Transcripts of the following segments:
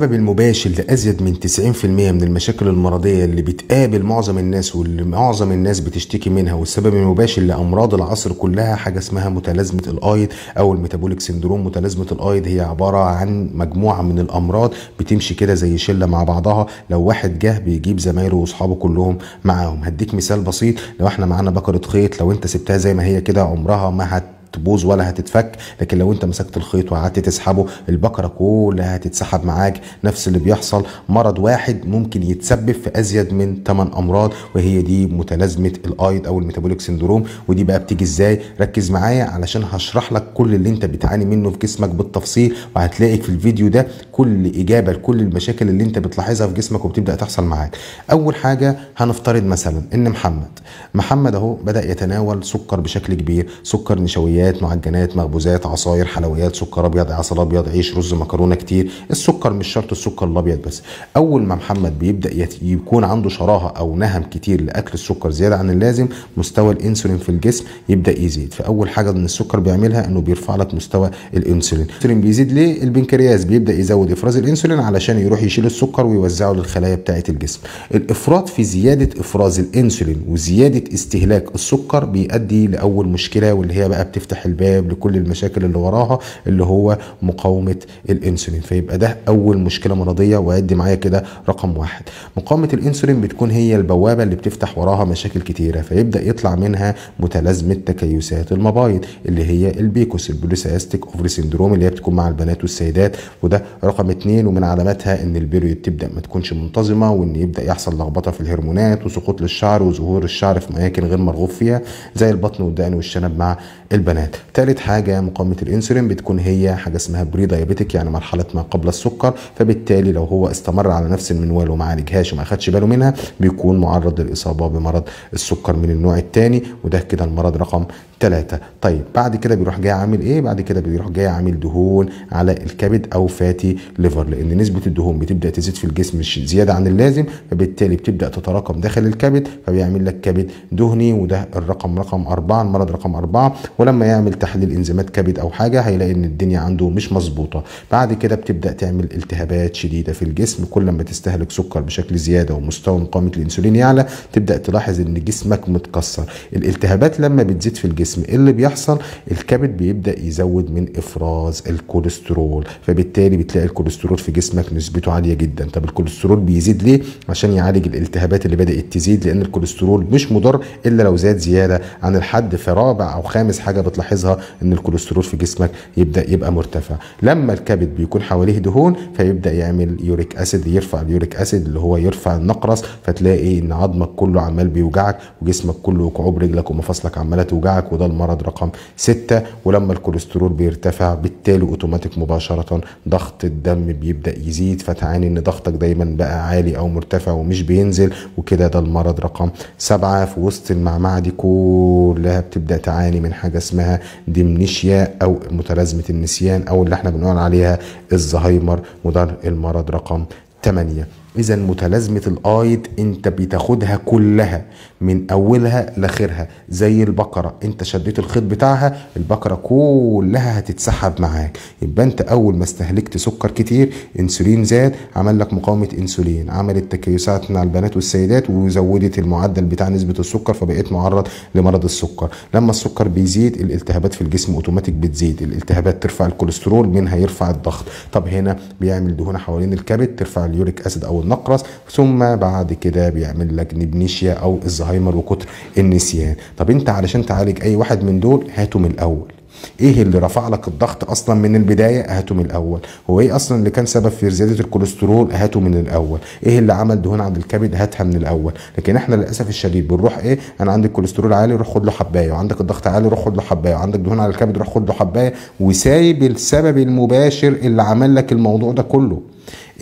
السبب المباشر لأزيد من 90% من المشاكل المرضية اللي بتقابل معظم الناس واللي معظم الناس بتشتكي منها والسبب المباشر لأمراض العصر كلها حاجة اسمها متلازمة الأيض أو الميتابوليك سندروم متلازمة الأيض هي عبارة عن مجموعة من الأمراض بتمشي كده زي شلة مع بعضها لو واحد جه بيجيب زمايله وأصحابه كلهم معاهم هديك مثال بسيط لو احنا معانا بكرة خيط لو انت سبتها زي ما هي كده عمرها ما هت هتبوظ ولا هتتفك لكن لو انت مسكت الخيط وقعدت تسحبه البقره كلها هتتسحب معاك نفس اللي بيحصل مرض واحد ممكن يتسبب في ازيد من 8 امراض وهي دي متلازمه الايد او الميتابوليك سندروم ودي بقى بتيجي ازاي ركز معايا علشان هشرح لك كل اللي انت بتعاني منه في جسمك بالتفصيل وهتلاقي في الفيديو ده كل اجابه لكل المشاكل اللي انت بتلاحظها في جسمك وبتبدا تحصل معاك اول حاجه هنفترض مثلا ان محمد محمد اهو بدا يتناول سكر بشكل كبير سكر نشويات لبنات معجنات مخبوزات عصاير حلويات سكر ابيض عسل ابيض عيش رز مكرونه كتير السكر مش شرط السكر الابيض بس اول ما محمد بيبدا يكون عنده شراهه او نهم كتير لاكل السكر زياده عن اللازم مستوى الانسولين في الجسم يبدا يزيد فاول حاجه ان السكر بيعملها انه بيرفع لك مستوى الانسولين الانسولين بيزيد ليه البنكرياس بيبدا يزود افراز الانسولين علشان يروح يشيل السكر ويوزعه للخلايا بتاعه الجسم الافراط في زياده افراز الانسولين وزياده استهلاك السكر بيؤدي لاول مشكله واللي هي بقى بتفتح يفتح الباب لكل المشاكل اللي وراها اللي هو مقاومه الانسولين فيبقى ده اول مشكله مرضيه وادي معايا كده رقم واحد مقاومه الانسولين بتكون هي البوابه اللي بتفتح وراها مشاكل كتيره فيبدا يطلع منها متلازمه تكيسات المبايض اللي هي البيكوس البوليساستيك اوفري سندروم اللي هي بتكون مع البنات والسيدات وده رقم اتنين ومن علاماتها ان البيريود تبدا ما تكونش منتظمه وان يبدا يحصل لخبطه في الهرمونات وسقوط للشعر وظهور الشعر في اماكن غير مرغوب فيها زي البطن والدقن والشنب مع البنات البنات ثالث حاجه مقاومه الانسولين بتكون هي حاجه اسمها بري دايابيتيك يعني مرحله ما قبل السكر فبالتالي لو هو استمر على نفس المنوال وما عالجهاش وما خدش باله منها بيكون معرض للاصابه بمرض السكر من النوع الثاني وده كده المرض رقم ثلاثة طيب بعد كده بيروح جاي عامل ايه بعد كده بيروح جاي عامل دهون على الكبد او فاتي ليفر لان نسبة الدهون بتبدأ تزيد في الجسم زيادة عن اللازم فبالتالي بتبدأ تتراكم داخل الكبد فبيعمل لك كبد دهني وده الرقم رقم أربعة المرض رقم أربعة ولما يعمل تحليل انزيمات كبد او حاجة هيلاقي ان الدنيا عنده مش مظبوطة بعد كده بتبدأ تعمل التهابات شديدة في الجسم كل ما تستهلك سكر بشكل زيادة ومستوى مقاومة الانسولين يعلى تبدأ تلاحظ ان جسمك متكسر الالتهابات لما بتزيد في الجسم الجسم إيه اللي بيحصل الكبد بيبدا يزود من افراز الكوليسترول فبالتالي بتلاقي الكوليسترول في جسمك نسبته عاليه جدا طب الكوليسترول بيزيد ليه عشان يعالج الالتهابات اللي بدات تزيد لان الكوليسترول مش مضر الا لو زاد زياده عن الحد فرابع او خامس حاجه بتلاحظها ان الكوليسترول في جسمك يبدا يبقى مرتفع لما الكبد بيكون حواليه دهون فيبدا يعمل يوريك اسيد يرفع اليوريك اسيد اللي هو يرفع النقرس فتلاقي ان عظمك كله عمال بيوجعك وجسمك كله وكعوب رجلك ومفاصلك عماله توجعك وده المرض رقم ستة ولما الكوليسترول بيرتفع بالتالي اوتوماتيك مباشرة ضغط الدم بيبدأ يزيد فتعاني ان ضغطك دايما بقى عالي او مرتفع ومش بينزل وكده ده المرض رقم سبعة في وسط المعمعة دي كلها بتبدأ تعاني من حاجة اسمها ديمنيشيا او متلازمة النسيان او اللي احنا بنقول عليها الزهايمر وده المرض رقم 8 اذا متلازمه الايض انت بتاخدها كلها من اولها لاخرها زي البقره انت شديت الخيط بتاعها البقره كلها هتتسحب معاك يبقى انت اول ما استهلكت سكر كتير انسولين زاد عمل لك مقاومه انسولين عملت تكيسات مع البنات والسيدات وزودت المعدل بتاع نسبه السكر فبقيت معرض لمرض السكر لما السكر بيزيد الالتهابات في الجسم اوتوماتيك بتزيد الالتهابات ترفع الكوليسترول منها يرفع الضغط طب هنا بيعمل دهون حوالين الكبد ترفع اليوريك اسيد او النقرس ثم بعد كده بيعمل لك نبنيشيا او الزهايمر وكتر النسيان طب انت علشان تعالج اي واحد من دول هاته من الاول ايه اللي رفع لك الضغط اصلا من البدايه هاته من الاول هو ايه اصلا اللي كان سبب في زياده الكوليسترول هاته من الاول ايه اللي عمل دهون عند الكبد هاتها من الاول لكن احنا للاسف الشديد بنروح ايه انا عندي الكوليسترول عالي روح خد له حبايه وعندك الضغط عالي روح خد له حبايه وعندك دهون على الكبد روح خد له حبايه وسايب السبب المباشر اللي عمل لك الموضوع ده كله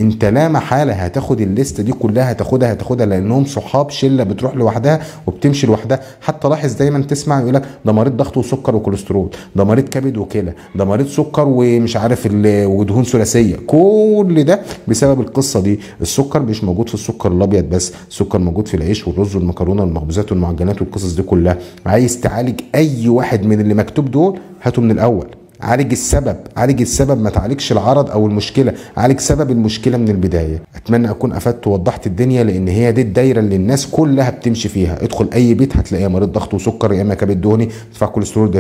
انت لا محاله هتاخد الليسته دي كلها هتاخدها هتاخدها لانهم صحاب شله بتروح لوحدها وبتمشي لوحدها حتى لاحظ دايما تسمع يقول لك ده مريض ضغط وسكر وكوليسترول ده مريض كبد وكلى ده مريض سكر ومش عارف ودهون ثلاثيه كل ده بسبب القصه دي السكر مش موجود في السكر الابيض بس السكر موجود في العيش والرز والمكرونه والمخبوزات والمعجنات والقصص دي كلها عايز تعالج اي واحد من اللي مكتوب دول هاته من الاول عالج السبب عالج السبب ما تعالجش العرض او المشكله عالج سبب المشكله من البدايه اتمنى اكون افدت ووضحت الدنيا لان هي دي الدايره اللي الناس كلها بتمشي فيها ادخل اي بيت هتلاقيها مريض ضغط وسكر يا اما كبد دهني ارتفاع كوليسترول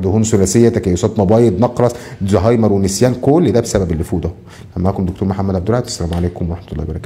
دهون ثلاثيه تكيسات مبايض نقرس زهايمر ونسيان كل ده بسبب اللي فوق ده معاكم دكتور محمد عبد العزيز السلام عليكم ورحمه الله وبركاته